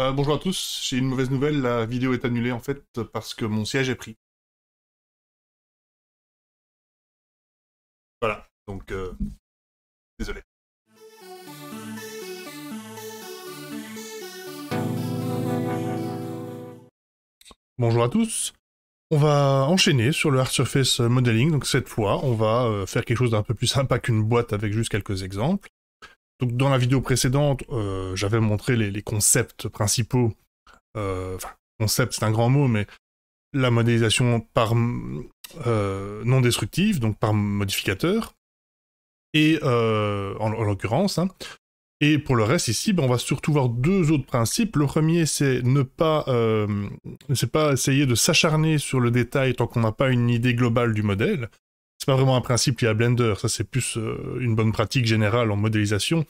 Euh, bonjour à tous, j'ai une mauvaise nouvelle, la vidéo est annulée en fait parce que mon siège est pris. Voilà, donc euh, désolé. Bonjour à tous, on va enchaîner sur le Hard Surface Modeling, donc cette fois on va euh, faire quelque chose d'un peu plus sympa qu'une boîte avec juste quelques exemples. Donc dans la vidéo précédente, euh, j'avais montré les, concepts principaux. Euh, concept, c'est un grand mot, mais la modélisation par euh, non destructive, donc par modificateur, et en, l'occurrence. Hein. Et pour le reste ici, ben, on va surtout voir deux autres principes. Le premier, c'est ne pas, pas essayer de s'acharner sur le détail tant qu'on n'a pas une idée globale du modèle c'est pas vraiment un principe lié à Blender, ça c'est plus euh, une bonne pratique générale en modélisation.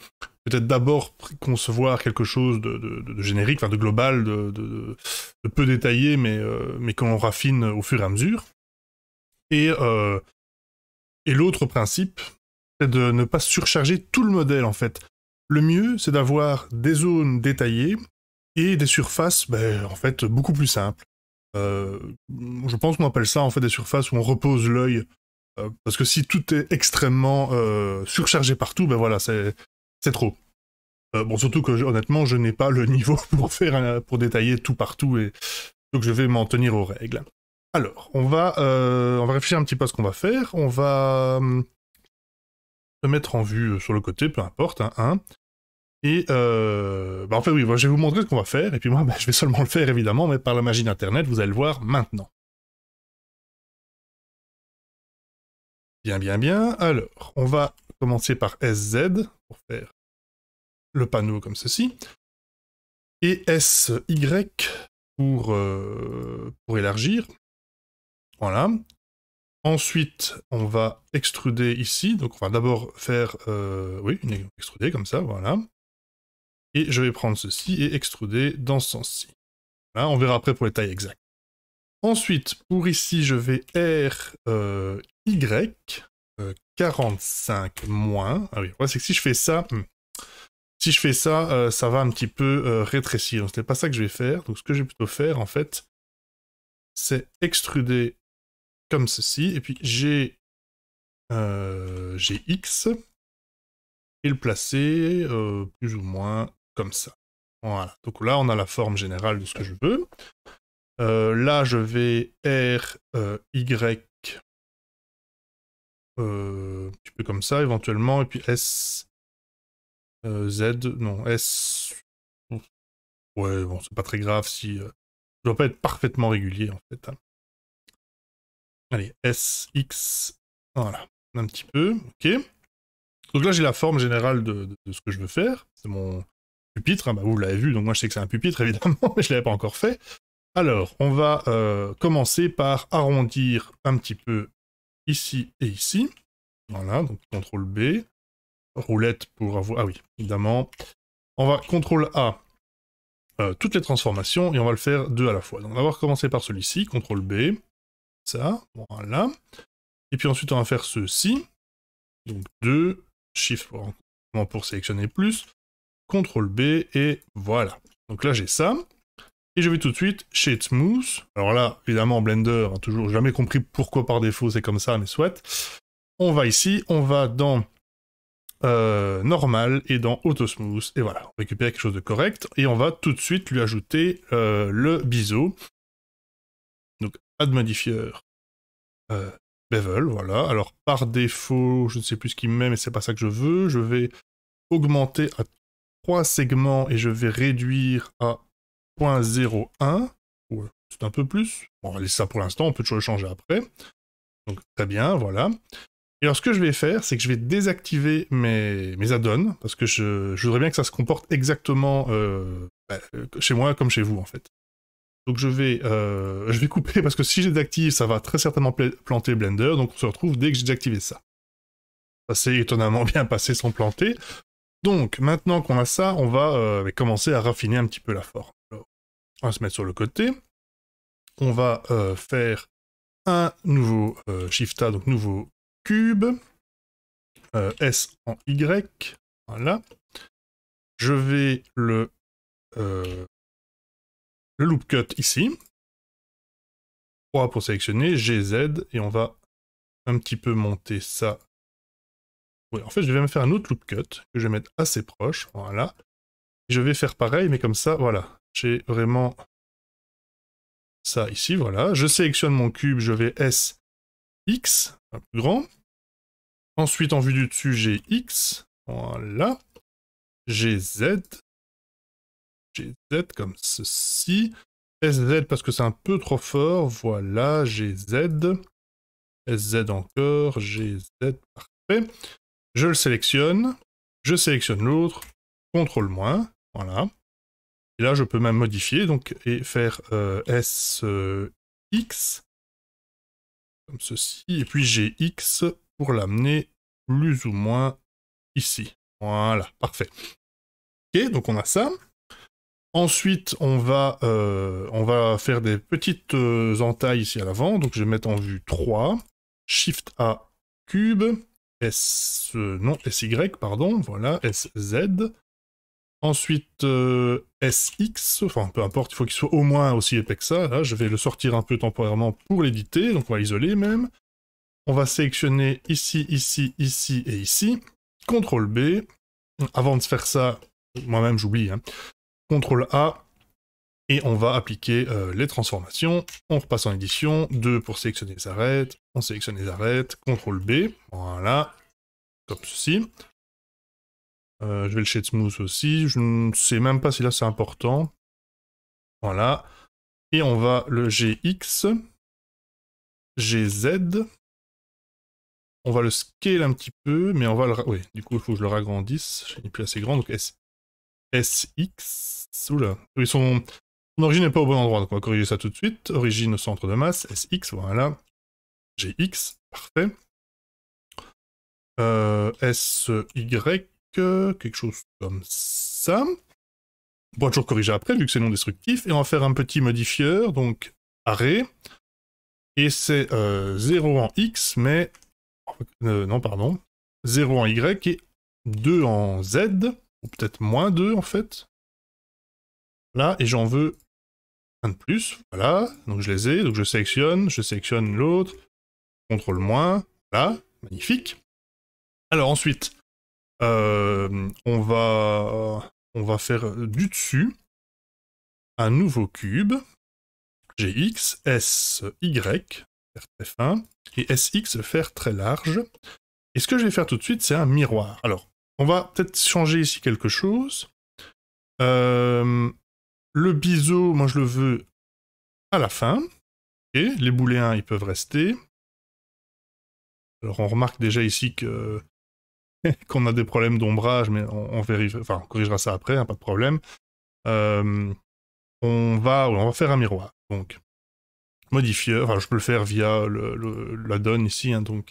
Peut-être d'abord concevoir quelque chose de, générique, enfin de global, de, peu détaillé, mais, euh, mais qu'on raffine au fur et à mesure. Et, euh, et l'autre principe, c'est de ne pas surcharger tout le modèle en fait. Le mieux, c'est d'avoir des zones détaillées et des surfaces, ben, en fait, beaucoup plus simples. je pense qu'on appelle ça en fait des surfaces où on repose l'œil euh, parce que si tout est extrêmement euh, surchargé partout, ben voilà, c'est trop. Euh, bon, surtout que honnêtement, je n'ai pas le niveau pour faire pour détailler tout partout et donc je vais m'en tenir aux règles. Alors, on va réfléchir un petit peu à ce qu'on va faire. On va hum, se mettre en vue sur le côté, peu importe, hein, hein. Et euh, ben, en fait oui, je vais vous montrer ce qu'on va faire, et puis moi ben, je vais seulement le faire évidemment, mais par la magie d'Internet, vous allez le voir maintenant. Bien, bien, bien. Alors, on va commencer par SZ pour faire le panneau comme ceci. Et SY pour, euh, pour élargir. Voilà. Ensuite, on va extruder ici. Donc, on va d'abord faire, euh, oui, une comme ça, voilà. Et je vais prendre ceci et extruder dans ce sens-ci. Voilà, on verra après pour les tailles exactes. Ensuite, pour ici, je vais R, euh, y, 45 euh, moins. Ah oui, c'est que si je fais ça, hmm. si je fais ça, euh, ça va un petit peu euh, rétrécir. Donc, ce n'est pas ça que je vais faire. Donc, ce que je vais plutôt faire, en fait, c'est extruder comme ceci. Et puis, j'ai j'ai X et le placer plus ou moins comme ça. Voilà. Donc là, on a la forme générale de ce que je veux. là, je vais R, Y, euh, un petit peu comme ça éventuellement, et puis S, euh, Z, non, S, ouais, bon, c'est pas très grave si, euh, je dois pas être parfaitement régulier en fait. Hein. Allez, S, X, voilà, un petit peu, ok. Donc là, j'ai la forme générale de, ce que je veux faire, c'est mon pupitre, hein, bah, vous l'avez vu, donc moi je sais que c'est un pupitre évidemment, mais je l'avais pas encore fait. Alors, on va commencer par arrondir un petit peu ici et ici. Voilà, donc CTRL B, roulette pour avoir... Ah oui, évidemment. On va CTRL A, euh, toutes les transformations, et on va le faire deux à la fois. Donc on va commencer par celui-ci, CTRL B, ça, voilà. Et puis ensuite on va faire ceci, donc deux Shift pour, pour sélectionner plus, CTRL B, et voilà. Donc là j'ai ça. Et je vais tout de suite chez Smooth. Alors là, évidemment, Blender, hein, toujours jamais compris pourquoi par défaut c'est comme ça, mais soit. On va ici, on va dans euh, normal et dans auto smooth et voilà, on récupère quelque chose de correct et on va tout de suite lui ajouter euh, le biseau. Donc add modifier euh, bevel, voilà. Alors par défaut, je ne sais plus ce qu'il met mais c'est pas ça que je veux. Je vais augmenter à 3 segments et je vais réduire à 0.01, ou euh, c'est un peu plus. on va ça pour l'instant, on peut toujours le changer après. Donc très bien, voilà. Et alors ce que je vais faire, c'est que je vais désactiver mes, mes add-ons, parce que je, voudrais bien que ça se comporte exactement euh, bah, euh, chez moi comme chez vous en fait. Donc je vais, je vais couper, parce que si je désactive, ça va très certainement planter Blender, donc on se retrouve dès que j'ai désactivé ça. Ça s'est étonnamment bien passé sans planter. Donc maintenant qu'on a ça, on va commencer à raffiner un petit peu la forme on va se mettre sur le côté. On va euh, faire un nouveau euh, shift A, donc nouveau cube. Euh, S en Y. Voilà. Je vais le, le loop cut ici. 3 pour sélectionner, GZ, et on va un petit peu monter ça. Ouais, en fait, je vais me faire un autre loop cut que je vais mettre assez proche. Voilà. Je vais faire pareil, mais comme ça, voilà. J'ai vraiment ça ici, voilà. Je sélectionne mon cube, je vais S, X, un plus grand. Ensuite, en vue du dessus, j'ai X, voilà. J'ai Z, j'ai Z comme ceci. SZ parce que c'est un peu trop fort, voilà, j'ai Z. SZ encore, GZ, parfait. Je le sélectionne, je sélectionne l'autre, CTRL-, voilà. Et là, je peux même modifier donc, et faire euh, S euh, X, comme ceci. Et puis j'ai X pour l'amener plus ou moins ici. Voilà, parfait. Ok, donc on a ça. Ensuite, on va, euh, on va faire des petites entailles ici à l'avant. Donc je vais mettre en vue 3. Shift A cube. S, non, SY, pardon, voilà, SZ, Ensuite, euh, SX, enfin peu importe, il faut qu'il soit au moins aussi épais que ça. Là, je vais le sortir un peu temporairement pour l'éditer, donc on va l'isoler même. On va sélectionner ici, ici, ici et ici. CTRL B. Avant de faire ça, moi-même j'oublie. Hein. CTRL A. Et on va appliquer euh, les transformations. On repasse en édition. 2 pour sélectionner les arêtes. On sélectionne les arêtes. CTRL B. Voilà. Comme ceci. Euh, je vais le shade smooth aussi. Je ne sais même pas si là c'est important. Voilà. Et on va le GX. GZ. On va le scale un petit peu, mais on va le... Oui, du coup, il faut que je le ragrandisse. Il n'est plus assez grand, donc S... SX... Oula. Son origine n'est pas au bon endroit, donc on va corriger ça tout de suite. Origine au centre de masse, SX, voilà. GX, parfait. Euh, SY, quelque chose comme ça. On toujours corriger après, vu que c'est non destructif, et on va faire un petit modifieur, donc arrêt, et c'est 0 euh, en X, mais... Euh, non, pardon. 0 en Y et 2 en Z, ou peut-être moins 2 en fait. Là, et j'en veux un de plus, voilà, donc je les ai, donc je sélectionne, je sélectionne l'autre, ctrl moins, là, magnifique. Alors ensuite, euh, on, va, on va faire du dessus un nouveau cube. J'ai X, S, Y, faire très fin, et SX, faire très large. Et ce que je vais faire tout de suite, c'est un miroir. Alors, on va peut-être changer ici quelque chose. Euh, le biseau, moi je le veux à la fin. et Les bouléens, ils peuvent rester. Alors on remarque déjà ici que qu'on a des problèmes d'ombrage, mais on, corrigera ça après, hein, pas de problème. Euh, on, va, on va faire un miroir. Donc, modifier, je peux le faire via la donne ici, hein, donc.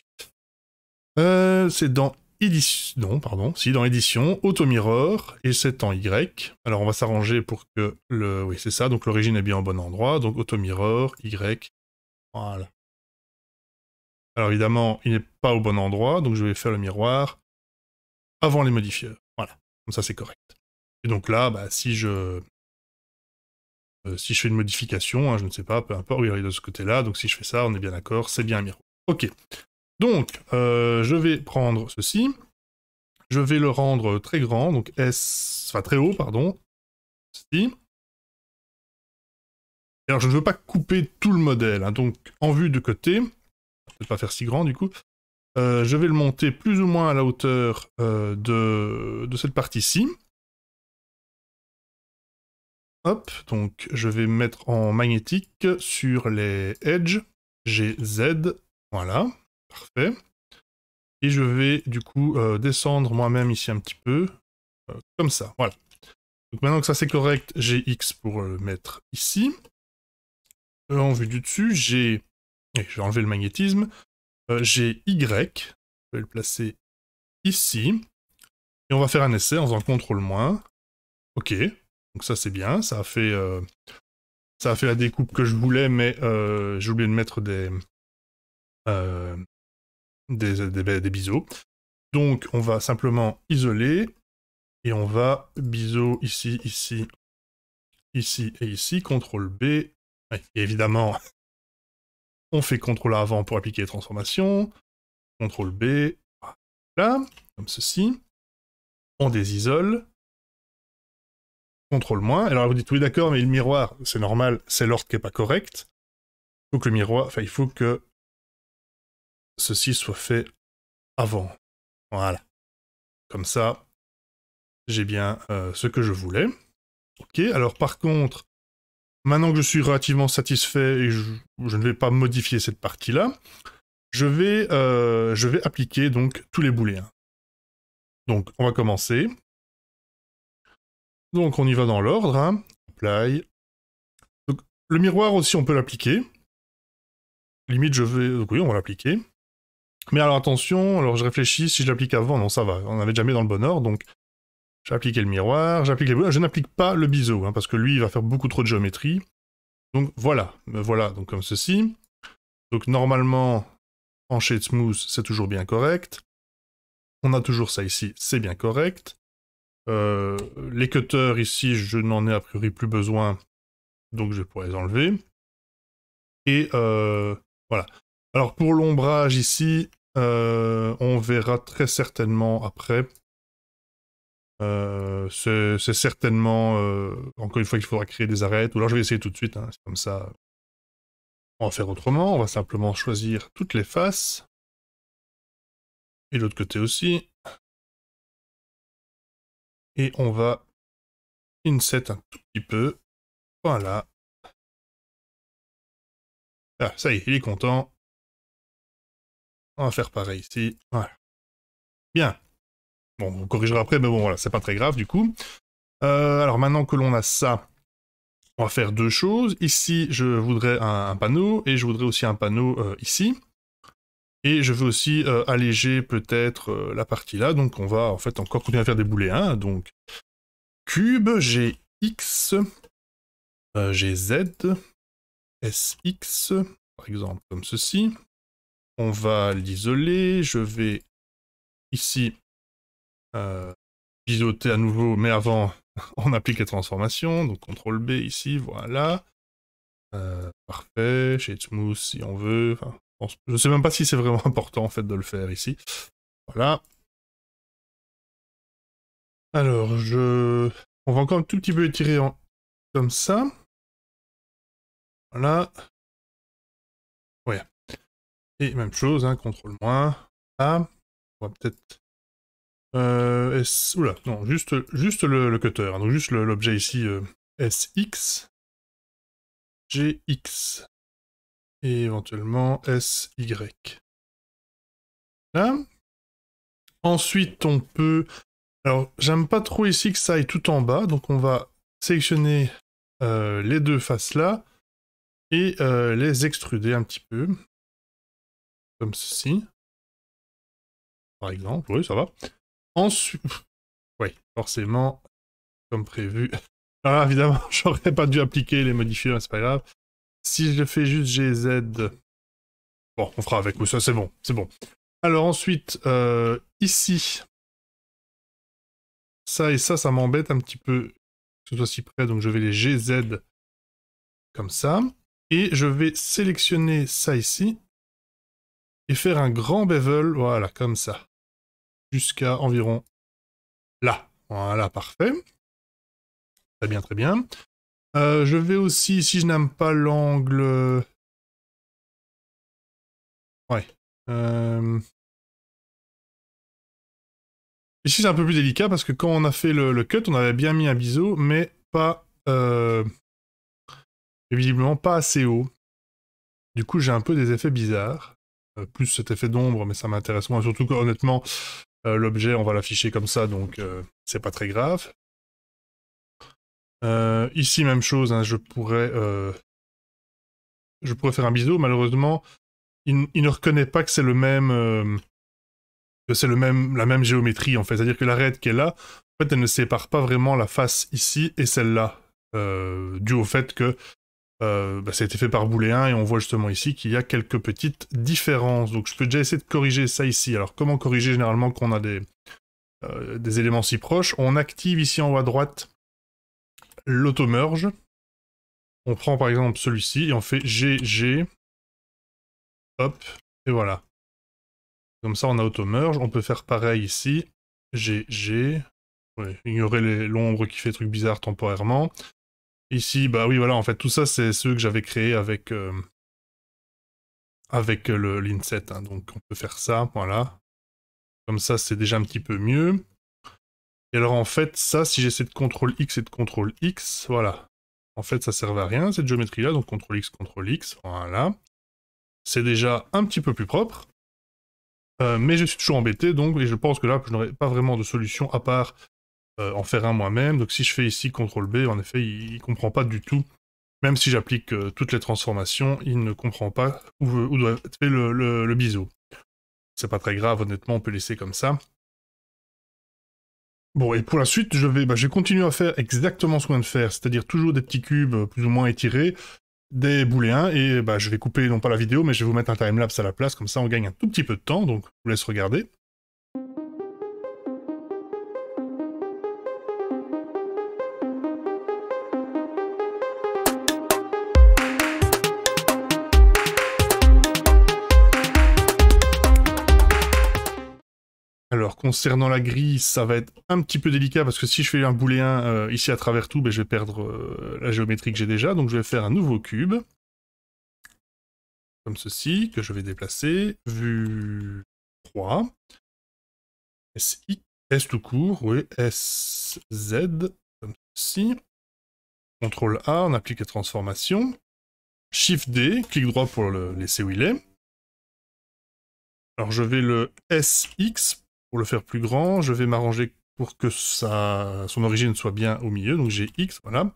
Euh, c'est dans édition, non, pardon, si, dans auto-mirror, et c'est en Y. Alors, on va s'arranger pour que le, oui, c'est ça, donc l'origine est bien au bon endroit, donc auto-mirror, Y, voilà. Alors évidemment, il n'est pas au bon endroit, donc je vais faire le miroir avant les modifier. Voilà, comme ça c'est correct. Et donc là, bah, si je euh, si je fais une modification, hein, je ne sais pas, peu importe, il est de ce côté-là, donc si je fais ça, on est bien d'accord, c'est bien un miroir. Ok, donc euh, je vais prendre ceci, je vais le rendre très grand, donc S, enfin très haut, pardon, ceci. Alors je ne veux pas couper tout le modèle, hein, donc en vue de côté, ne vais pas faire si grand du coup, euh, je vais le monter plus ou moins à la hauteur euh, de, cette partie-ci. Hop, donc je vais mettre en magnétique sur les edges, Z, voilà, parfait. Et je vais du coup euh, descendre moi-même ici un petit peu, comme ça, voilà. Donc maintenant que ça c'est correct, j'ai X pour le mettre ici. En vue du dessus, j'ai, je vais enlever le magnétisme, j'ai euh, Y, je vais le placer ici. Et on va faire un essai en faisant CTRL moins. OK, donc ça c'est bien, ça a fait... Euh, ça a fait la découpe que je voulais, mais euh, j'ai oublié de mettre des, des, des, biseaux. Donc on va simplement isoler et on va biseau ici, ici, ici et ici, CTRL B. évidemment, on fait CTRL A avant pour appliquer les transformations, CTRL B, là, comme ceci, on désisole, CTRL moins, alors vous dites oui d'accord, mais le miroir, c'est normal, c'est l'ordre qui n'est pas correct, il faut que le miroir, enfin il faut que ceci soit fait avant, voilà, comme ça, j'ai bien euh, ce que je voulais, ok, alors par contre, Maintenant que je suis relativement satisfait et je, ne vais pas modifier cette partie-là, euh, je, vais, appliquer donc tous les booléens. Donc on va commencer. Donc on y va dans l'ordre. Hein. Apply. le miroir aussi on peut l'appliquer. Limite je vais... Donc, oui on va l'appliquer. Mais alors attention, alors je réfléchis si je l'applique avant, non ça va, on n'avait jamais dans le bon ordre, donc J'applique le miroir, j'applique les Je n'applique pas le biseau, hein, parce que lui, il va faire beaucoup trop de géométrie. Donc voilà, ben, voilà, donc comme ceci. Donc normalement, en shade smooth, c'est toujours bien correct. On a toujours ça ici, c'est bien correct. Euh, les cutters ici, je n'en ai a priori plus besoin, donc je pourrais les enlever. Et euh, voilà. Alors pour l'ombrage ici, euh, on verra très certainement après. Euh, c'est certainement, euh, encore une fois, qu'il faudra créer des arêtes. Ou alors je vais essayer tout de suite, hein. c'est comme ça. On va faire autrement, on va simplement choisir toutes les faces. Et l'autre côté aussi. Et on va inset un tout petit peu. Voilà. Ah, ça y est, il est content. On va faire pareil ici. Voilà. Bien. Bon, on corrigera après, mais bon, voilà, c'est pas très grave du coup. Euh, alors maintenant que l'on a ça, on va faire deux choses. Ici, je voudrais un, panneau, et je voudrais aussi un panneau euh, ici. Et je veux aussi euh, alléger peut-être la partie là, donc on va en fait encore continuer à faire des boulets. Hein. donc cube, gx x, j'ai sx, par exemple comme ceci. On va l'isoler, je vais ici euh, Pisoter à nouveau, mais avant, on applique les transformations. Donc CTRL B ici, voilà. Euh, parfait. Shade Smooth si on veut. je sais même pas si c'est vraiment important en fait de le faire ici. Voilà. Alors, je... on va encore un tout petit peu étirer comme ça. Voilà. voilà Et même chose, hein, ctrl- moins. Ah, on va peut-être euh, S... juste, le, cutter, hein. donc juste l'objet ici, euh, SX, GX, et éventuellement SY. Là. Ensuite, on peut... Alors, j'aime pas trop ici que ça aille tout en bas, donc on va sélectionner euh, les deux faces là, et les extruder un petit peu, comme ceci. Par exemple, oui, ça va. Ensuite... Oui, forcément, comme prévu. Alors évidemment, j'aurais pas dû appliquer les modifier, mais c'est pas grave. Si je fais juste GZ... Bon, on fera avec, vous, ça c'est bon, c'est bon. Alors ensuite, euh, ici, ça et ça, ça m'embête un petit peu que ce soit si près, donc je vais les GZ comme ça. Et je vais sélectionner ça ici et faire un grand bevel, voilà, comme ça jusqu'à environ là. Voilà, parfait. Très bien, très bien. Euh, je vais aussi, si je n'aime pas l'angle... Ouais. Euh, ici, c'est un peu plus délicat parce que quand on a fait le, cut, on avait bien mis un biseau, mais pas... Évidemment, euh, Visiblement pas assez haut. Du coup, j'ai un peu des effets bizarres. plus cet effet d'ombre, mais ça m'intéresse moins. Surtout qu'honnêtement, euh, l'objet, on va l'afficher comme ça, donc euh, c'est pas très grave. Euh, ici, même chose, hein, je, pourrais, je pourrais faire un biseau. Malheureusement, il, ne reconnaît pas que c'est le même... que c'est même, la même géométrie, en fait. C'est-à-dire que l'arête qui est là, en fait, elle ne sépare pas vraiment la face ici et celle-là. dû au fait que euh, bah, ça a été fait par Booléen et on voit justement ici qu'il y a quelques petites différences. Donc je peux déjà essayer de corriger ça ici. Alors comment corriger généralement qu'on a euh, des, éléments si proches On active ici en haut à droite l'auto-merge. On prend par exemple celui-ci et on fait GG. Hop, et voilà. Comme ça on a auto-merge. On peut faire pareil ici. GG. Ouais, ignorer l'ombre qui fait truc bizarre temporairement. Ici, bah oui, voilà, en fait, tout ça, c'est ceux que j'avais créés avec, euh, avec euh, le l'INSET. Hein. donc, on peut faire ça, voilà. Comme ça, c'est déjà un petit peu mieux. Et alors, en fait, ça, si j'essaie de CTRL X et de CTRL X, voilà. En fait, ça sert à rien, cette géométrie-là. Donc, CTRL X, CTRL X, voilà. C'est déjà un petit peu plus propre. Euh, mais je suis toujours embêté, donc, et je pense que là, je n'aurai pas vraiment de solution à part euh, en faire un moi-même. Donc si je fais ici CTRL B, en effet, il ne comprend pas du tout. Même si j'applique euh, toutes les transformations, il ne comprend pas où, euh, doit être fait le, bisou. Ce biseau. C'est pas très grave, honnêtement, on peut laisser comme ça. Bon, et pour la suite, je vais, bah, continuer à faire exactement ce qu'on vient de faire, c'est-à-dire toujours des petits cubes plus ou moins étirés, des booléens, et bah, je vais couper non pas la vidéo, mais je vais vous mettre un timelapse à la place, comme ça on gagne un tout petit peu de temps, donc je vous laisse regarder. concernant la grille, ça va être un petit peu délicat parce que si je fais un booléen euh, ici à travers tout, ben, je vais perdre euh, la géométrie que j'ai déjà. Donc je vais faire un nouveau cube. Comme ceci, que je vais déplacer. Vue 3. S tout court, oui, SZ, comme ceci. CTRL A, on applique la transformation. Shift D, clic droit pour le laisser où il est. Alors je vais le SX pour le faire plus grand, je vais m'arranger pour que son origine soit bien au milieu. Donc j'ai X, voilà.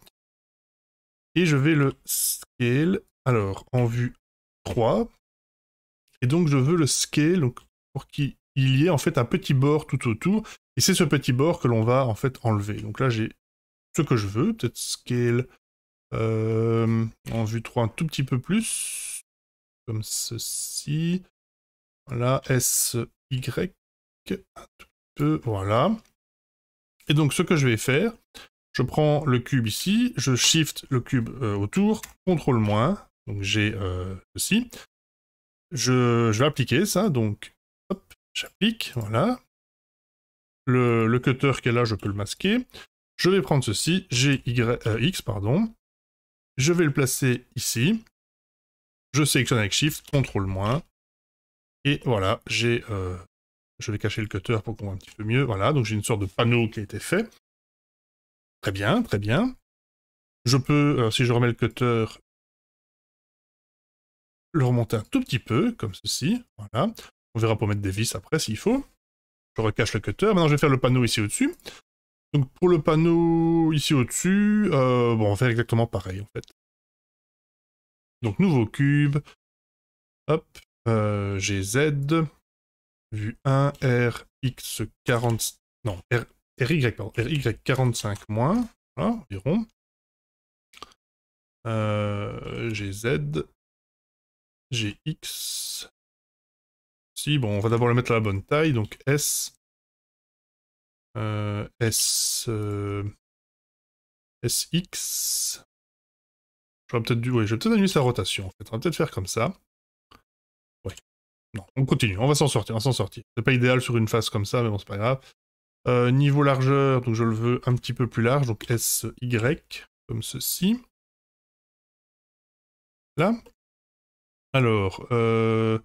Et je vais le scale, alors en vue 3. Et donc je veux le scale pour qu'il y ait en fait un petit bord tout autour. Et c'est ce petit bord que l'on va en fait enlever. Donc là j'ai ce que je veux, peut-être scale euh, en vue 3 un tout petit peu plus, comme ceci. Voilà, S, Y tout peu, voilà. Et donc ce que je vais faire, je prends le cube ici, je shift le cube euh, autour, contrôle moins, donc j'ai euh, ceci. Je, vais appliquer ça, donc hop, j'applique, voilà. Le, le, cutter qui est là, je peux le masquer. Je vais prendre ceci, j'ai euh, X, pardon. Je vais le placer ici. Je sélectionne avec Shift, contrôle moins. Et voilà, j'ai je vais cacher le cutter pour qu'on voit un petit peu mieux. Voilà, donc j'ai une sorte de panneau qui a été fait. Très bien, très bien. Je peux, euh, si je remets le cutter, le remonter un tout petit peu, comme ceci. Voilà. On verra pour mettre des vis après s'il faut. Je recache le cutter. Maintenant, je vais faire le panneau ici au-dessus. Donc pour le panneau ici au-dessus, euh, bon, on va faire exactement pareil en fait. Donc nouveau cube. Hop, euh, GZ vu 1, RX 40... Non, R, RY, 45 moins, environ. Euh, GZ, GX. Si, bon, on va d'abord le mettre à la bonne taille, donc S. Euh, S. Euh, SX. J'aurais peut-être dû. je vais peut-être annuler sa rotation, en fait. On va peut-être faire comme ça. Non, on continue, on va s'en sortir, on s'en sortir. C'est pas idéal sur une face comme ça, mais bon, c'est pas grave. Euh, niveau largeur, donc je le veux un petit peu plus large, donc S-Y, comme ceci. Là. Alors, euh,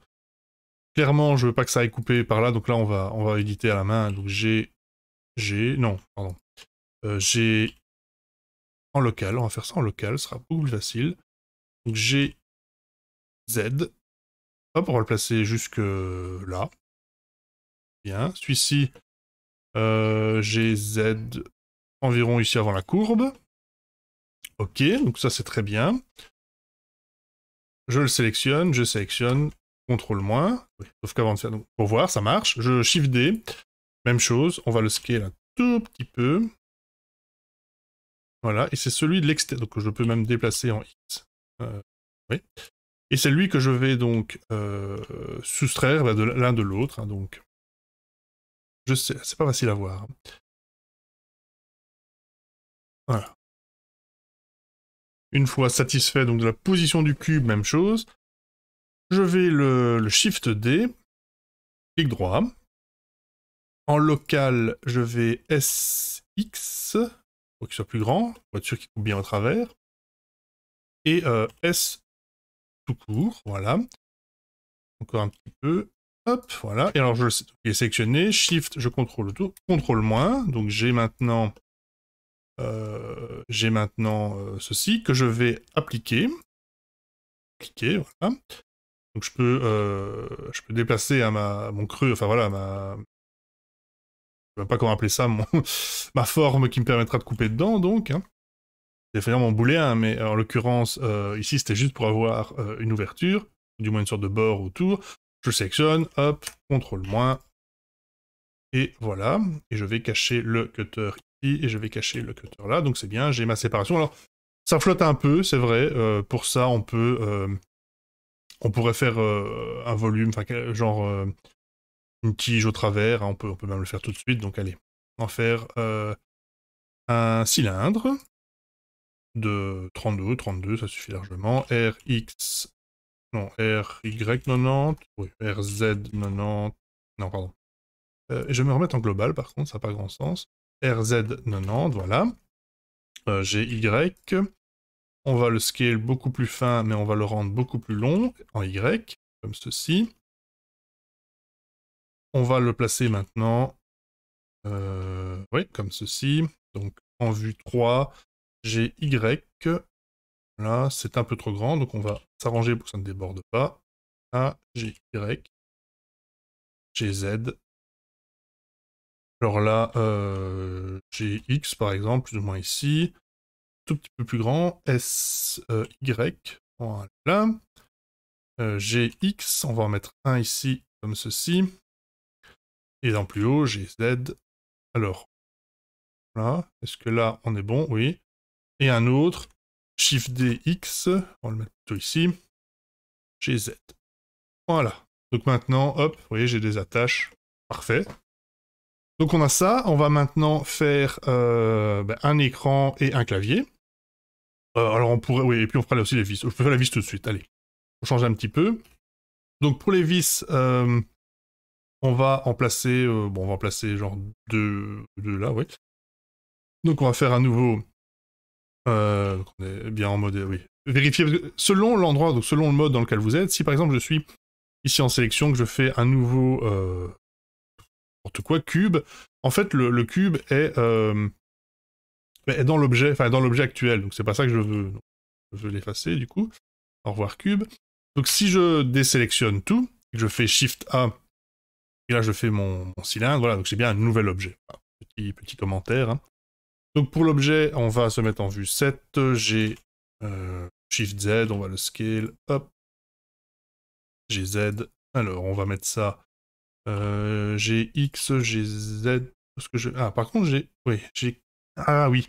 clairement, je veux pas que ça aille coupé par là, donc là, on va, on va éditer à la main. Donc G, G, non, pardon. Euh, G en local, on va faire ça en local, ce sera beaucoup plus facile. Donc G, Z, pour le placer jusque là. Bien. Celui-ci, j'ai euh, Z environ ici avant la courbe. Ok, donc ça c'est très bien. Je le sélectionne, je sélectionne, contrôle moins. sauf qu'avant de faire, donc, pour voir, ça marche. Je Shift D, même chose, on va le scale un tout petit peu. Voilà, et c'est celui de l'extérieur, donc je peux même déplacer en X. Euh, oui. Et c'est lui que je vais donc euh, soustraire bah, de l'un de l'autre. Hein, donc, je sais, c'est pas facile à voir. Voilà. Une fois satisfait donc de la position du cube, même chose. Je vais le, Shift D, clic droit. En local, je vais SX, pour qu'il soit plus grand, pour être sûr qu'il coupe bien au travers. Et euh, S tout court, voilà. Encore un petit peu. Hop, voilà. Et alors, je sélectionne sélectionné, Shift, je contrôle tout, contrôle moins. Donc, j'ai maintenant, euh, j'ai maintenant euh, ceci que je vais appliquer. cliquer voilà. Donc, je peux, euh, je peux déplacer à ma, mon creux, enfin voilà, ma. Je ne sais pas comment appeler ça, ma forme qui me permettra de couper dedans, donc. Hein. C'est vraiment boulet, hein, mais en l'occurrence, euh, ici, c'était juste pour avoir euh, une ouverture, du moins une sorte de bord autour. Je sélectionne, hop, contrôle moins. Et voilà. Et je vais cacher le cutter ici, et je vais cacher le cutter là. Donc c'est bien, j'ai ma séparation. Alors, ça flotte un peu, c'est vrai. Euh, pour ça, on peut... on pourrait faire un volume, enfin, genre une tige au travers. Hein. on, peut, on peut même le faire tout de suite. Donc allez, On en faire un cylindre de 32, 32, ça suffit largement. RX, non, RY90, oui, RZ90, non, pardon. Euh, je vais me remettre en global, par contre, ça n'a pas grand sens. RZ90, voilà. J'ai euh, Y. On va le scale beaucoup plus fin, mais on va le rendre beaucoup plus long, en Y, comme ceci. On va le placer maintenant, euh, oui, comme ceci. Donc, en vue 3, j'ai Y. Là, c'est un peu trop grand, donc on va s'arranger pour que ça ne déborde pas. A, G, Y. G, Z. Alors là, euh, X par exemple, plus ou moins ici. Tout petit peu plus grand. S, euh, Y. Voilà. Euh, X, on va en mettre un ici, comme ceci. Et dans plus haut, j'ai Z. Alors, voilà. Est-ce que là, on est bon Oui et un autre, Shift DX, on le mettre plutôt ici, Z. Voilà. Donc maintenant, hop, vous voyez, j'ai des attaches. Parfait. Donc on a ça, on va maintenant faire euh, ben, un écran et un clavier. Euh, alors on pourrait, oui, et puis on fera aussi les vis. Je peux faire la vis tout de suite, allez. On change un petit peu. Donc pour les vis, euh, on va en placer, bon, on va en placer genre deux, deux là, oui. Donc on va faire un nouveau euh, on est bien en mode, euh, oui. Vérifiez selon l'endroit, donc selon le mode dans lequel vous êtes. Si par exemple je suis ici en sélection, que je fais un nouveau euh, quoi cube, en fait le, cube est, dans l'objet, dans l'objet actuel. Donc c'est pas ça que je veux. je veux l'effacer du coup. Au revoir cube. Donc si je désélectionne tout, je fais Shift A, et là je fais mon, cylindre, voilà, donc c'est bien un nouvel objet. petit, petit commentaire. Hein. Donc pour l'objet, on va se mettre en vue 7. J'ai euh, Shift Z, on va le scale, hop. J'ai Z. Alors on va mettre ça. j'ai euh, X, j'ai Z. Parce que je... Ah par contre j'ai... Oui, j'ai... Ah oui.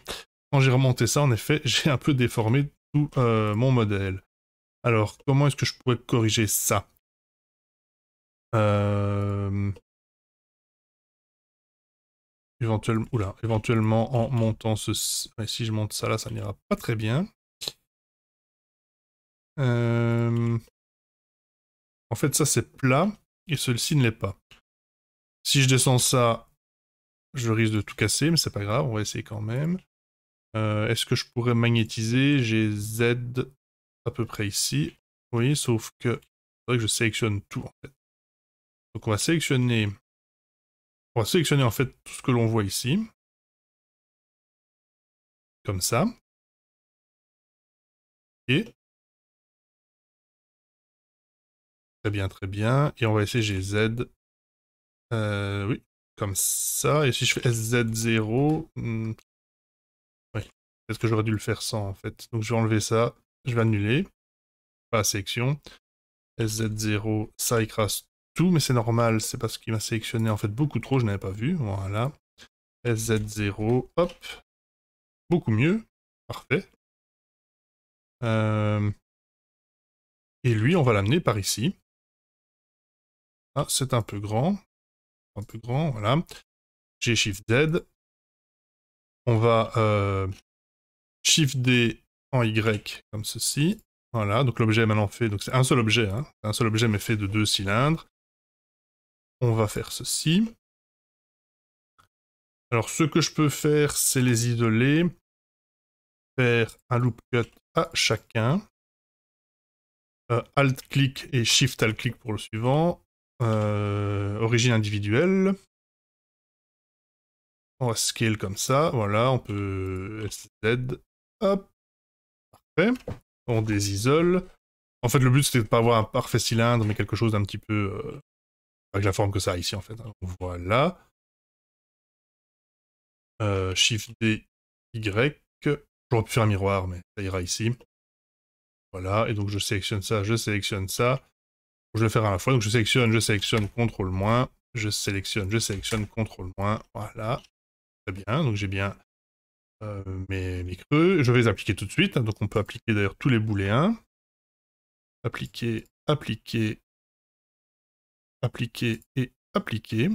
Quand j'ai remonté ça, en effet, j'ai un peu déformé tout euh, mon modèle. Alors, comment est-ce que je pourrais corriger ça euh... Éventuellement, en montant ce... si je monte ça là, ça n'ira pas très bien. Euh, en fait, ça c'est plat et celui-ci ne l'est pas. Si je descends ça, je risque de tout casser, mais c'est pas grave, on va essayer quand même. Euh, est-ce que je pourrais magnétiser J'ai Z à peu près ici. Oui, sauf que, que je sélectionne tout en fait. Donc on va sélectionner on sélectionner en fait tout ce que l'on voit ici. Comme ça. Et Très bien, très bien. Et on va essayer GZ. Euh, oui, comme ça. Et si je fais z 0 est oui, que j'aurais dû le faire sans, en fait. Donc je vais enlever ça. Je vais annuler. Pas sélection. z 0 ça écrase mais c'est normal, c'est parce qu'il m'a sélectionné en fait beaucoup trop, je n'avais pas vu, voilà. SZ0, hop, beaucoup mieux, parfait. Euh, et lui, on va l'amener par ici. Ah, c'est un peu grand, un peu grand, voilà. J'ai Shift Z. On va euh, Shift D en Y comme ceci. Voilà, donc l'objet est maintenant fait, donc c'est un seul objet, hein. un seul objet mais fait de deux cylindres on va faire ceci. Alors ce que je peux faire, c'est les isoler. faire un loop cut à chacun. Euh, Alt-clic et Shift-Alt-clic pour le suivant. Euh, origine individuelle. On va scale comme ça, voilà, on peut SZ. hop, parfait. On désisole. En fait, le but, c'était de ne pas avoir un parfait cylindre, mais quelque chose d'un petit peu euh, avec la forme que ça a ici en fait. Hein. Voilà. Euh, Shift D, Y. J'aurais pu faire un miroir, mais ça ira ici. Voilà, et donc je sélectionne ça, je sélectionne ça. Je vais le faire à la fois, donc je sélectionne, je sélectionne, CTRL je sélectionne, je sélectionne, CTRL moins, voilà. Très bien, donc j'ai bien euh, mes, creux. Je vais les appliquer tout de suite, hein, donc on peut appliquer d'ailleurs tous les boulets Appliquer, appliquer, appliquer et appliquer.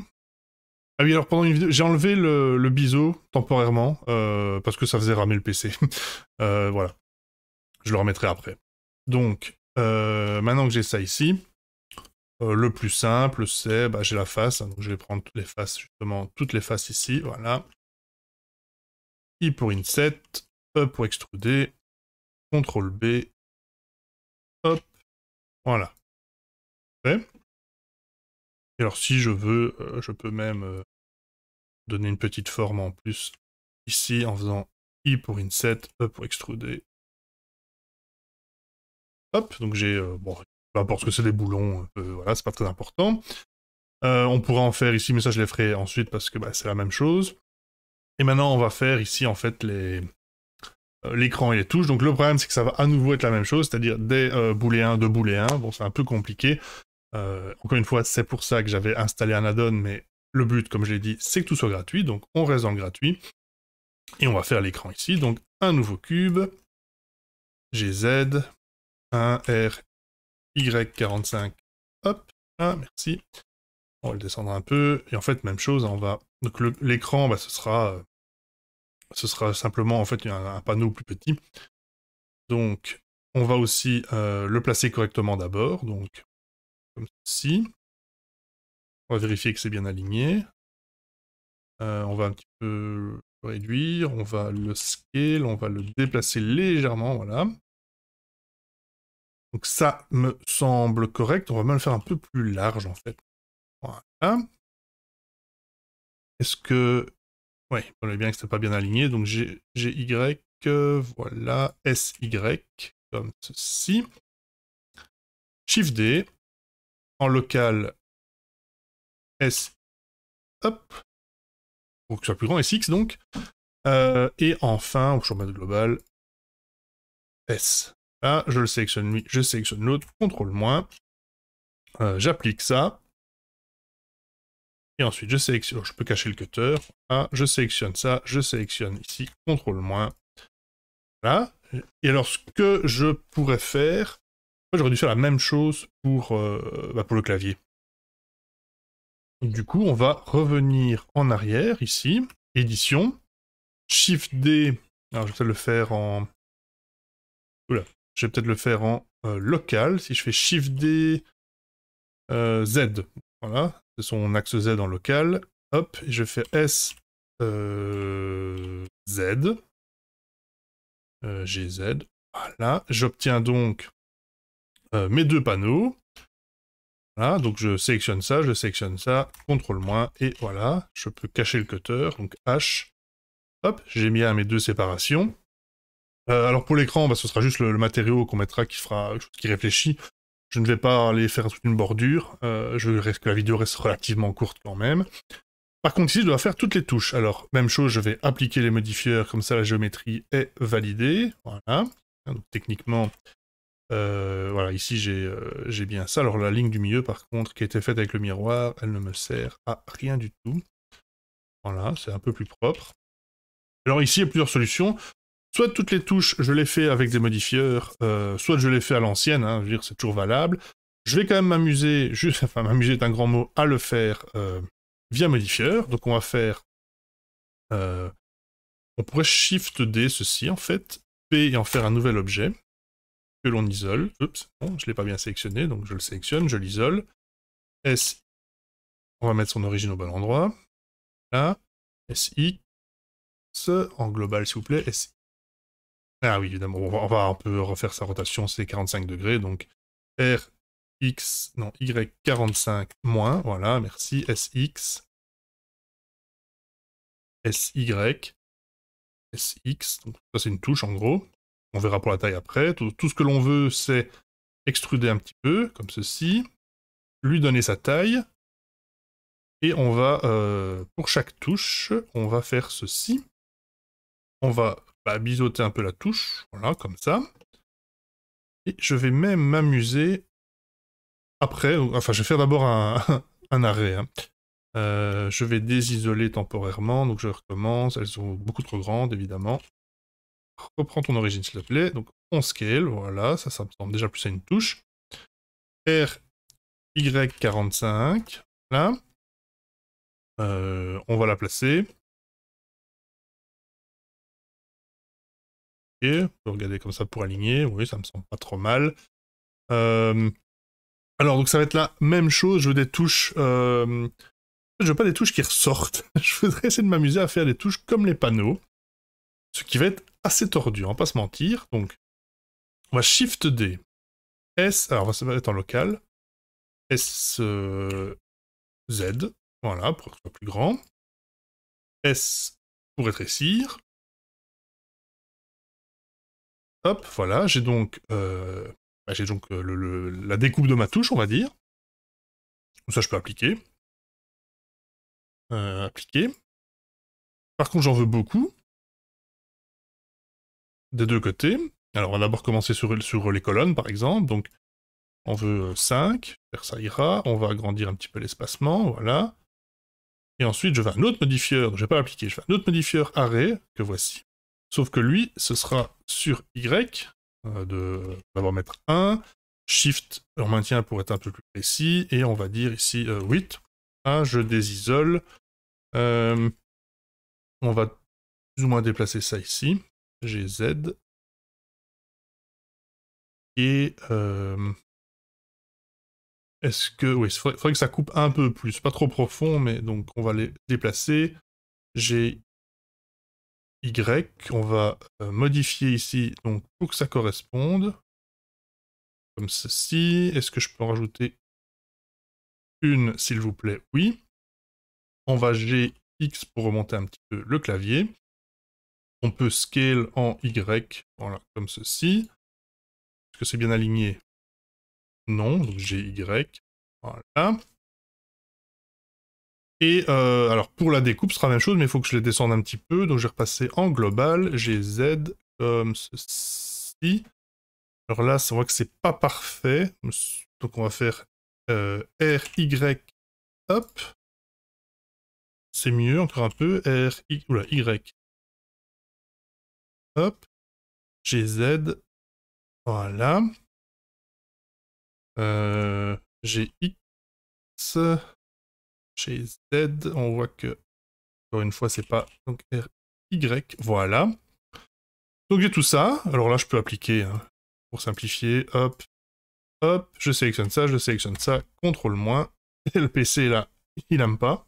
Ah oui, alors pendant une vidéo, j'ai enlevé le, le biseau temporairement euh, parce que ça faisait ramer le PC. Euh, voilà. Je le remettrai après. Donc, euh, maintenant que j'ai ça ici, le plus simple, c'est bah, j'ai la face. donc, je vais prendre toutes les faces, justement, toutes les faces ici. Voilà. I pour inset, E pour extruder, CTRL B. Hop. Voilà. Et alors si je veux, euh, je peux même euh, donner une petite forme en plus ici en faisant I pour inset, E pour extruder. Hop, donc j'ai, euh, bon, peu importe ce que c'est des boulons, voilà, c'est pas très important. on pourra en faire ici, mais ça je les ferai ensuite parce que bah, c'est la même chose. Et maintenant on va faire ici en fait les l'écran et les touches. Donc le problème c'est que ça va à nouveau être la même chose, c'est-à-dire des booléens de booléens. Bon c'est un peu compliqué. Euh, encore une fois, c'est pour ça que j'avais installé un add-on, mais le but, comme je l'ai dit, c'est que tout soit gratuit, donc on reste en gratuit. Et on va faire l'écran ici, donc un nouveau cube, GZ, 1 R, 45 hop, ah, merci. On va le descendre un peu, et en fait, même chose, on va... Donc l'écran, bah, ce sera... Euh, ce sera simplement, en fait, un, panneau plus petit. Donc, on va aussi euh, le placer correctement d'abord. Donc, comme ceci. On va vérifier que c'est bien aligné. Euh, on va un petit peu réduire, on va le scale, on va le déplacer légèrement, voilà. Donc ça me semble correct. On va même le faire un peu plus large, en fait. Voilà. Est-ce que... Oui, on voit bien que c'est pas bien aligné. Donc j'ai Y, voilà, Y. comme ceci. Shift D en local S hop, pour que soit plus grand, SX donc, euh, et enfin, au mode global, S. Là, je le sélectionne lui, je sélectionne l'autre, contrôle moins, euh, j'applique ça, et ensuite je sélectionne, oh, je peux cacher le cutter, ah, je sélectionne ça, je sélectionne ici, contrôle moins, voilà. Et alors ce que je pourrais faire, j'aurais dû faire la même chose euh, bah, pour, le clavier. Du coup, on va revenir en arrière, ici, édition, Shift D, alors je vais peut-être le faire en... Oula, je vais peut-être le faire en euh, local, si je fais Shift D, euh, Z, voilà, c'est son axe Z en local, hop, et je fais S, Z, GZ, voilà, j'obtiens donc euh, mes deux panneaux. Voilà, donc je sélectionne ça, je sélectionne ça, CTRL- moins, et voilà, je peux cacher le cutter, donc H. Hop, j'ai mis à mes deux séparations. Euh, alors pour l'écran, bah, ce sera juste le, matériau qu'on mettra qui fera, qui réfléchit. Je ne vais pas aller faire toute une bordure, euh, je que la vidéo reste relativement courte quand même. Par contre ici, je dois faire toutes les touches. Alors, même chose, je vais appliquer les modifieurs, comme ça la géométrie est validée. Voilà. Donc, techniquement, euh, voilà, ici euh, j'ai bien ça. Alors la ligne du milieu, par contre, qui était faite avec le miroir, elle ne me sert à rien du tout. Voilà, c'est un peu plus propre. Alors ici, il y a plusieurs solutions. Soit toutes les touches, je les fais avec des modifieurs, euh, soit je les fais à l'ancienne, hein, dire, c'est toujours valable. Je vais quand même m'amuser, juste, enfin m'amuser est un grand mot, à le faire via modifieur. Donc on va faire... on pourrait Shift D ceci, en fait, P et en faire un nouvel objet que l'on isole. Oups, je ne l'ai pas bien sélectionné, donc je le sélectionne, je l'isole. S, on va mettre son origine au bon endroit. Là, SI, en global s'il vous plaît, SI. Ah oui, évidemment, on va, on un peu refaire sa rotation, c'est 45 degrés, donc R, X, non, Y, 45 moins, voilà, merci, SX, SY, SX, donc ça c'est une touche en gros, on verra pour la taille après. Tout, ce que l'on veut, c'est extruder un petit peu, comme ceci, lui donner sa taille. Et on va, euh, pour chaque touche, on va faire ceci. On va bah, biseauter un peu la touche, voilà, comme ça. Et je vais même m'amuser après, enfin je vais faire d'abord un, arrêt. Hein. Euh, je vais désisoler temporairement, donc je recommence. Elles sont beaucoup trop grandes, évidemment reprends ton origine, s'il te plaît. Donc, on scale, voilà, ça, ça me semble déjà plus à une touche. R, Y45, là, euh, on va la placer. Ok, on peut regarder comme ça pour aligner. Oui, ça me semble pas trop mal. Euh, alors, donc ça va être la même chose. Je veux des touches. Euh, je veux pas des touches qui ressortent. je voudrais essayer de m'amuser à faire des touches comme les panneaux. Ce qui va être assez tordu, on va pas se mentir. Donc, on va Shift D. S, alors on va se mettre en local. S, euh, Z, voilà, pour que ce soit plus grand. S pour rétrécir. Hop, voilà, j'ai donc, euh, bah, j'ai donc euh, la découpe de ma touche, on va dire. Comme ça, je peux appliquer. appliquer. Par contre, j'en veux beaucoup des deux côtés. Alors, on va d'abord commencer sur, les colonnes, par exemple. Donc, on veut 5, vers ça ira, on va agrandir un petit peu l'espacement, voilà. Et ensuite, je vais un autre modifieur, je ne vais pas appliquer, je vais un autre modifieur arrêt, que voici. Sauf que lui, ce sera sur Y, euh, de, on va mettre 1, Shift, on maintient pour être un peu plus précis, et on va dire ici 8. Euh, je désisole. Euh, on va plus ou moins déplacer ça ici. GZ. Et euh, est-ce que... Oui, il faudrait, que ça coupe un peu plus, pas trop profond, mais donc on va les déplacer. J'ai Y, on va euh, modifier ici donc pour que ça corresponde. Comme ceci. Est-ce que je peux en rajouter une, s'il vous plaît Oui. On va GX pour remonter un petit peu le clavier. On peut scale en Y, voilà, comme ceci. Est-ce que c'est bien aligné Non, donc j'ai Y, voilà. Et euh, alors pour la découpe, ce sera la même chose, mais il faut que je les descende un petit peu. Donc je vais repasser en global, j'ai Z comme ceci. Alors là, ça voit que c'est pas parfait. Donc on va faire euh, R, Y, hop. C'est mieux, encore un peu. R, Y, Hop. GZ. Voilà. Euh, GX. GZ. On voit que, encore une fois, c'est pas. Donc RY. Voilà. Donc j'ai tout ça. Alors là, je peux appliquer. Hein. Pour simplifier, hop. Hop. Je sélectionne ça, je sélectionne ça. contrôle moins. Et le PC, là, il n'aime pas.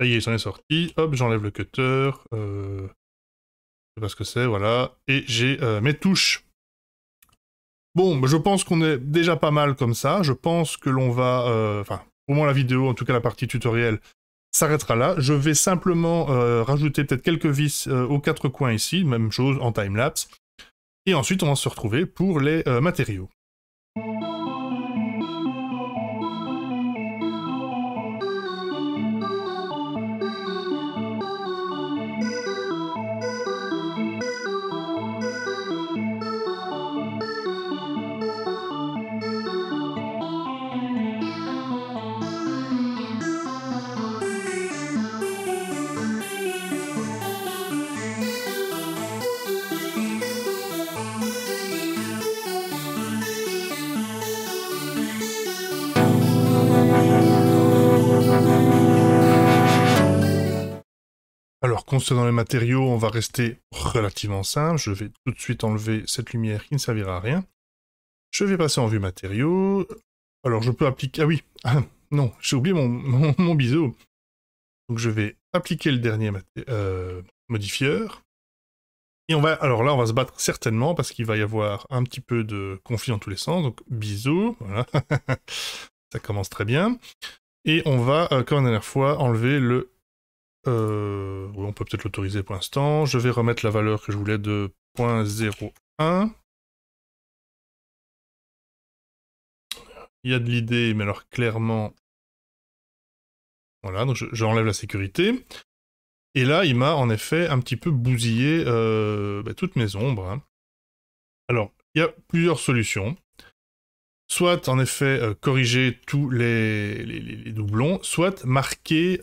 Ça y est, j'en ai sorti. Hop, j'enlève le cutter. Euh, sais pas ce que c'est, voilà. Et j'ai euh, mes touches. Bon, bah, je pense qu'on est déjà pas mal comme ça. Je pense que l'on va... Euh, enfin, au moins la vidéo, en tout cas la partie tutoriel, s'arrêtera là. Je vais simplement euh, rajouter peut-être quelques vis aux quatre coins ici, même chose en time-lapse. Et ensuite, on va se retrouver pour les matériaux. dans les matériaux, on va rester relativement simple. Je vais tout de suite enlever cette lumière qui ne servira à rien. Je vais passer en vue matériaux. Alors je peux appliquer... Ah oui, non, j'ai oublié mon, mon, biseau. Donc je vais appliquer le dernier euh, modifieur. Et on va... Alors là, on va se battre certainement parce qu'il va y avoir un petit peu de conflit en tous les sens. Donc biseau, Ça commence très bien. Et on va, euh, comme la dernière fois, enlever le euh, on peut peut-être l'autoriser pour l'instant. Je vais remettre la valeur que je voulais de 0.01. Il y a de l'idée, mais alors clairement... Voilà, donc j'enlève la sécurité. Et là, il m'a en effet un petit peu bousillé euh, bah, toutes mes ombres. Hein. Alors, il y a plusieurs solutions. Soit, en effet, euh, corriger tous les, doublons, soit marquer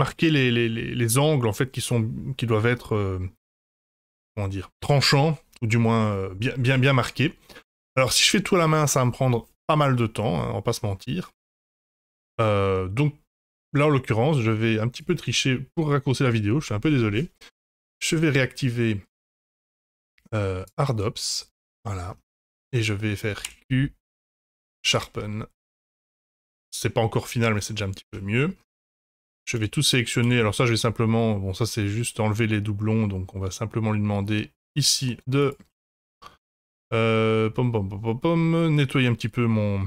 marquer les, angles en fait qui sont qui doivent être euh, comment dire tranchants ou du moins euh, bien bien bien marqués. Alors si je fais tout à la main, ça va me prendre pas mal de temps, hein, on va pas se mentir. Euh, donc là en l'occurrence, je vais un petit peu tricher pour raccourcir la vidéo. Je suis un peu désolé. Je vais réactiver Hardops, voilà, et je vais faire Q sharpen. C'est pas encore final, mais c'est déjà un petit peu mieux. Je vais tout sélectionner. Alors ça, je vais simplement... Bon, ça, c'est juste enlever les doublons. Donc, on va simplement lui demander ici de... Euh, pom, pom, pom, pom, nettoyer un petit peu mon...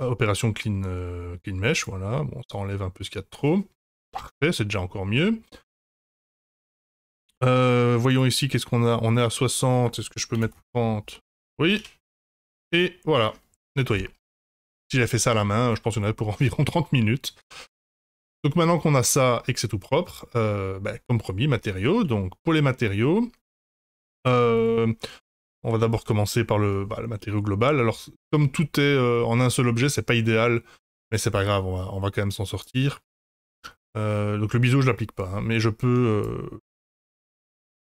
Euh, opération clean, euh, clean mesh, voilà. Bon, ça enlève un peu ce qu'il y a de trop. Parfait, c'est déjà encore mieux. Euh, voyons ici, qu'est-ce qu'on a On est à 60, est-ce que je peux mettre 30 Oui. Et voilà, nettoyer. Si j'avais fait ça à la main, je pense qu'on aurait pour environ 30 minutes. Donc maintenant qu'on a ça et que c'est tout propre, euh, bah, comme promis, matériaux. Donc pour les matériaux, euh, on va d'abord commencer par bah, le, matériau global. Alors comme tout est euh, en un seul objet, c'est pas idéal, mais c'est pas grave, on va, quand même s'en sortir. donc le biseau, je l'applique pas, hein, mais je peux...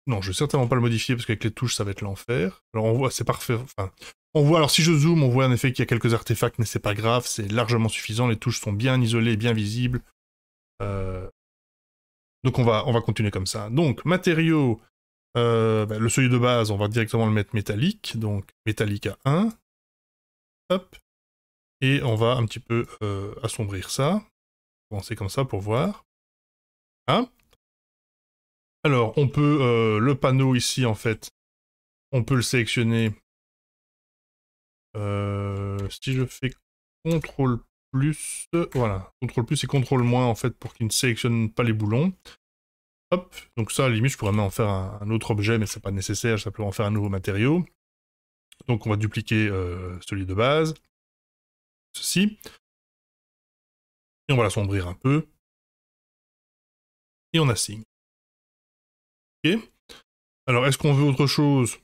Non, je vais certainement pas le modifier parce qu'avec les touches, ça va être l'enfer. Alors on voit, c'est parfait. Enfin, on voit, alors si je zoome, on voit en effet qu'il y a quelques artefacts, mais c'est pas grave, c'est largement suffisant. Les touches sont bien isolées, bien visibles. Euh, donc on va, on va continuer comme ça. Donc matériaux, euh, bah, le seuil de base, on va directement le mettre métallique, donc métallique à 1. Hop. Et on va un petit peu euh, assombrir ça. Commencer comme ça pour voir. Hein Alors on peut, le panneau ici en fait, on peut le sélectionner. si je fais CTRL plus, voilà, contrôle plus et contrôle moins en fait pour qu'il ne sélectionne pas les boulons. Hop, donc ça à la limite je pourrais même en faire un, autre objet mais c'est pas nécessaire, ça peut en faire un nouveau matériau. Donc on va dupliquer euh, celui de base, ceci. Et on va l'assombrir un peu. Et on assigne. Ok. Alors est-ce qu'on veut autre chose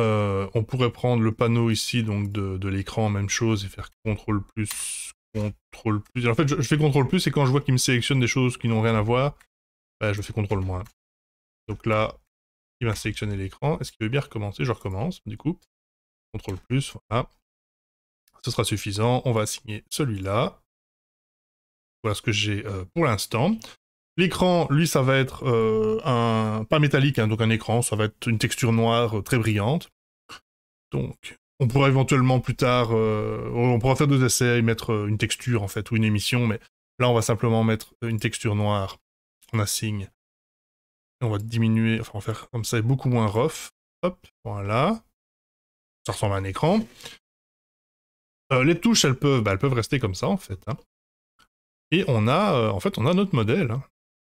euh, on pourrait prendre le panneau ici donc de, l'écran, même chose, et faire CTRL plus, CTRL plus. en fait, je, fais CTRL plus et quand je vois qu'il me sélectionne des choses qui n'ont rien à voir, ben, je fais CTRL moins. Donc là, il va sélectionner l'écran. Est-ce qu'il veut bien recommencer Je recommence, du coup. CTRL plus, voilà. Ce sera suffisant. On va assigner celui-là. Voilà ce que j'ai euh, pour l'instant. L'écran, lui, ça va être euh, un pas métallique, hein, donc un écran, ça va être une texture noire euh, très brillante. Donc, on pourra éventuellement plus tard, euh, on pourra faire deux essais et mettre une texture en fait ou une émission, mais là, on va simplement mettre une texture noire. On assigne. on va diminuer, enfin, on va faire comme ça, beaucoup moins rough. Hop, voilà. Ça ressemble à un écran. les touches, elles peuvent, bah, elles peuvent rester comme ça en fait. Hein. Et on a, en fait, on a notre modèle. Hein.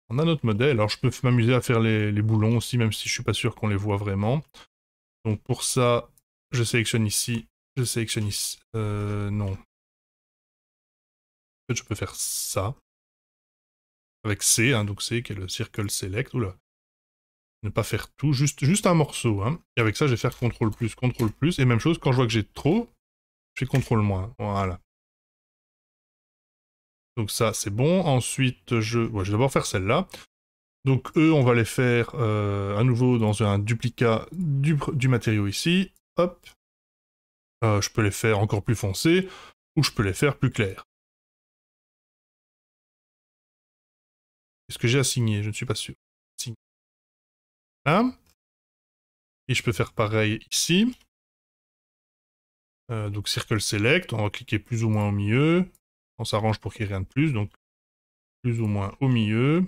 On a notre modèle, alors je peux m'amuser à faire les, boulons aussi, même si je suis pas sûr qu'on les voit vraiment. Donc pour ça, je sélectionne ici, je sélectionne ici, euh, non. En fait, je peux faire ça, avec C, hein, donc C qui est le Circle Select, oula. Ne pas faire tout, juste, juste un morceau. Hein. Et avec ça, je vais faire CTRL+, CTRL+, et même chose, quand je vois que j'ai trop, je fais CTRL-, voilà. Donc ça, c'est bon. Ensuite, je, vais d'abord faire celle-là. Donc eux, on va les faire euh, à nouveau dans un duplicat du, matériau ici. Hop. Euh, je peux les faire encore plus foncés ou je peux les faire plus clairs. Est-ce que j'ai assigné Je ne suis pas sûr. Et je peux faire pareil ici. Euh, donc circle select, on va cliquer plus ou moins au milieu. On s'arrange pour qu'il n'y ait rien de plus, donc plus ou moins au milieu,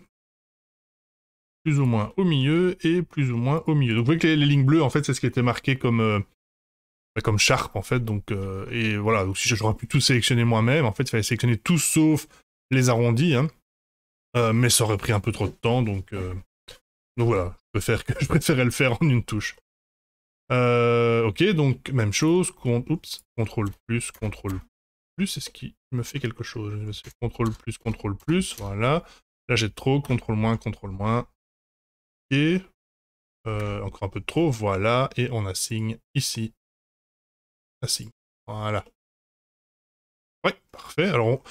plus ou moins au milieu et plus ou moins au milieu. Donc vous voyez que les, lignes bleues, en fait, c'est ce qui était marqué comme, euh, bah, comme sharp, en fait. Donc, euh, et voilà, donc si j'aurais pu tout sélectionner moi-même, en fait, il fallait sélectionner tout sauf les arrondis. Hein. Euh, mais ça aurait pris un peu trop de temps, donc, donc voilà, je préférais le faire en une touche. ok, donc même chose, con, oups, contrôle plus, contrôle plus, ce qui me fait quelque chose Je contrôle plus, contrôle plus, voilà. Là j'ai trop, contrôle moins, contrôle moins. Et euh, encore un peu de trop, voilà. Et on assigne ici. Assigne, voilà. Ouais, parfait. Alors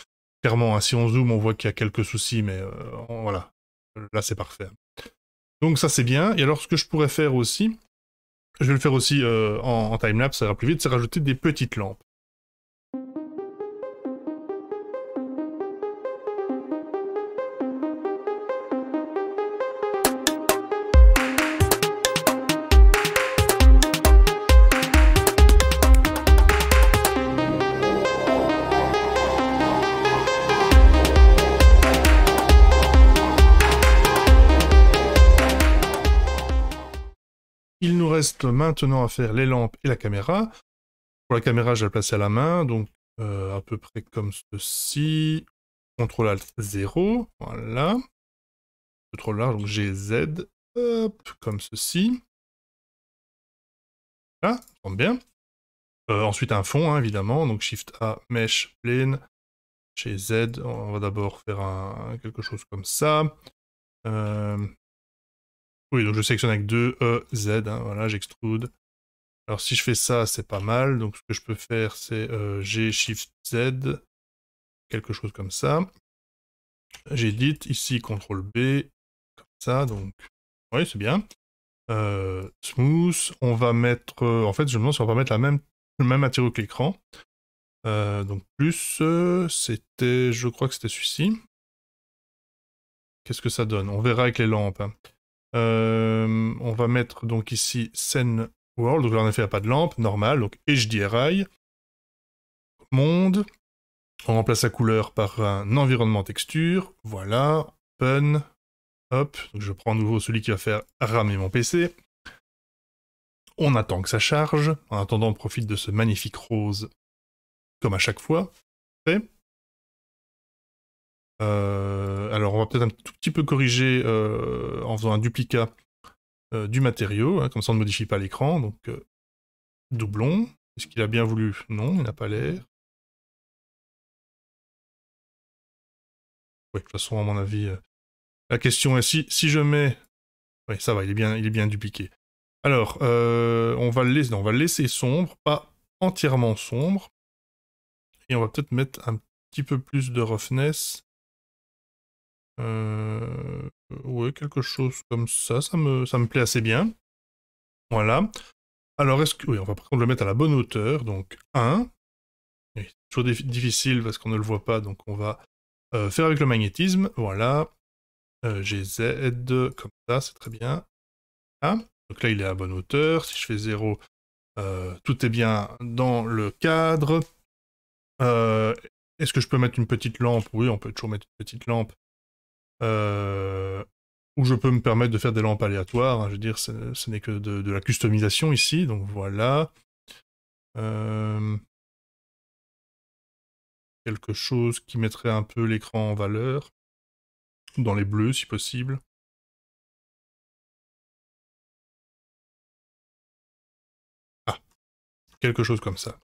clairement, hein, si on zoome, on voit qu'il y a quelques soucis, mais euh, voilà. Là c'est parfait. Donc ça c'est bien. Et alors ce que je pourrais faire aussi, je vais le faire aussi euh, en, en timelapse, ça ira plus vite, c'est rajouter des petites lampes. maintenant à faire les lampes et la caméra. Pour la caméra, je vais la placer à la main, donc euh, à peu près comme ceci. CTRL ALT 0, voilà. CTRL large, donc GZ, hop, comme ceci. tombe bien. Euh, ensuite un fond, hein, évidemment, donc Shift A, Mesh, Plane. Chez Z, on va d'abord faire un, quelque chose comme ça. Euh, oui, donc je sélectionne avec 2, E, Z, hein, voilà, j'extrude. Alors si je fais ça, c'est pas mal. Donc ce que je peux faire, c'est euh, G, Shift, Z, quelque chose comme ça. J'édite, ici, CTRL B, comme ça, donc oui, c'est bien. Euh, smooth, on va mettre, euh, en fait, je me demande si on va mettre la même, le même matériau que l'écran. donc plus, c'était, je crois que c'était celui-ci. Qu'est-ce que ça donne On verra avec les lampes. Hein. Euh, on va mettre donc ici scène world, donc là en effet il n'y a pas de lampe, normal, donc HDRI, monde, on remplace la couleur par un environnement texture, voilà, open, hop, je prends à nouveau celui qui va faire ramer mon PC. On attend que ça charge, en attendant on profite de ce magnifique rose comme à chaque fois. Euh, alors on va peut-être un tout petit peu corriger euh, en faisant un duplicat euh, du matériau, hein, comme ça on ne modifie pas l'écran. Donc doublons, Est-ce qu'il a bien voulu Non, il n'a pas l'air. de toute façon, à mon avis, la question est si, je mets... Oui, ça va, il est bien, il est bien dupliqué. Alors, on, va laisser, on va le laisser sombre, pas entièrement sombre. Et on va peut-être mettre un petit peu plus de roughness. Euh, quelque chose comme ça, ça me, ça me plaît assez bien. Voilà. Alors, est-ce que. Oui, on va par contre le mettre à la bonne hauteur, donc 1. C'est toujours difficile parce qu'on ne le voit pas, donc on va euh, faire avec le magnétisme. Voilà. Euh, GZ, comme ça, c'est très bien. Ah, Donc là, il est à bonne hauteur. Si je fais 0, euh, tout est bien dans le cadre. Euh, est-ce que je peux mettre une petite lampe Oui, on peut toujours mettre une petite lampe euh, où je peux me permettre de faire des lampes aléatoires. Hein, je veux dire, ce, n'est que de, la customisation ici. Donc voilà. Euh, quelque chose qui mettrait un peu l'écran en valeur. Dans les bleus, si possible. Ah, quelque chose comme ça.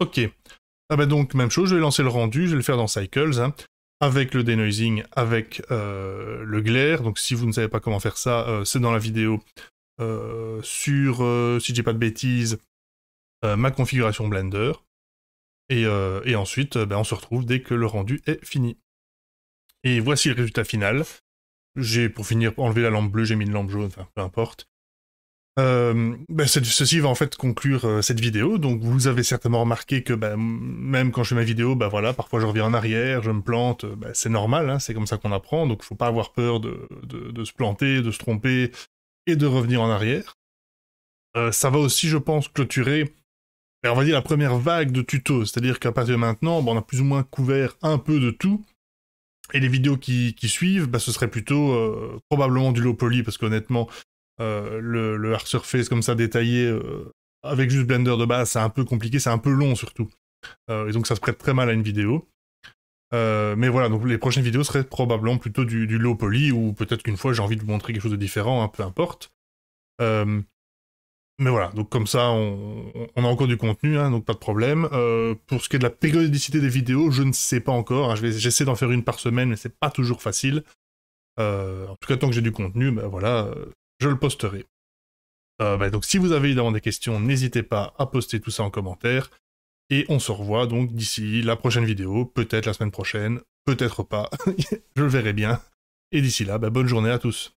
Ok. Ah bah donc, même chose, je vais lancer le rendu, je vais le faire dans Cycles. Hein avec le denoising, avec euh, le glare. Donc si vous ne savez pas comment faire ça, euh, c'est dans la vidéo euh, sur, si j'ai pas de bêtises, ma configuration Blender. Et, ensuite, ben, on se retrouve dès que le rendu est fini. Et voici le résultat final. J'ai, pour finir, enlevé la lampe bleue, j'ai mis une lampe jaune, peu importe. Euh, ben, ceci va en fait conclure euh, cette vidéo. Donc vous avez certainement remarqué que ben, même quand je fais ma vidéo, bah voilà, parfois je reviens en arrière, je me plante. Euh, c'est normal, hein, c'est comme ça qu'on apprend. Donc il ne faut pas avoir peur de, se planter, de se tromper et de revenir en arrière. ça va aussi, je pense, clôturer. On va dire la première vague de tutos, c'est-à-dire qu'à partir de maintenant, on a plus ou moins couvert un peu de tout. Et les vidéos qui, qui suivent, ce serait plutôt probablement du low poly, parce qu'honnêtement, euh, le, hard surface comme ça détaillé euh, avec juste Blender de base, c'est un peu compliqué, c'est un peu long surtout. Euh, et donc ça se prête très mal à une vidéo. mais voilà, donc les prochaines vidéos seraient probablement plutôt du, low poly ou peut-être qu'une fois j'ai envie de vous montrer quelque chose de différent, hein, peu importe. mais voilà, donc comme ça on, a encore du contenu, hein, donc pas de problème. pour ce qui est de la périodicité des vidéos, je ne sais pas encore. Hein, j'essaie d'en faire une par semaine, mais c'est pas toujours facile. en tout cas, tant que j'ai du contenu, ben voilà, je le posterai. Euh, bah, donc si vous avez évidemment des questions, n'hésitez pas à poster tout ça en commentaire. Et on se revoit donc d'ici la prochaine vidéo, peut-être la semaine prochaine, peut-être pas, je le verrai bien. Et d'ici là, bah, bonne journée à tous.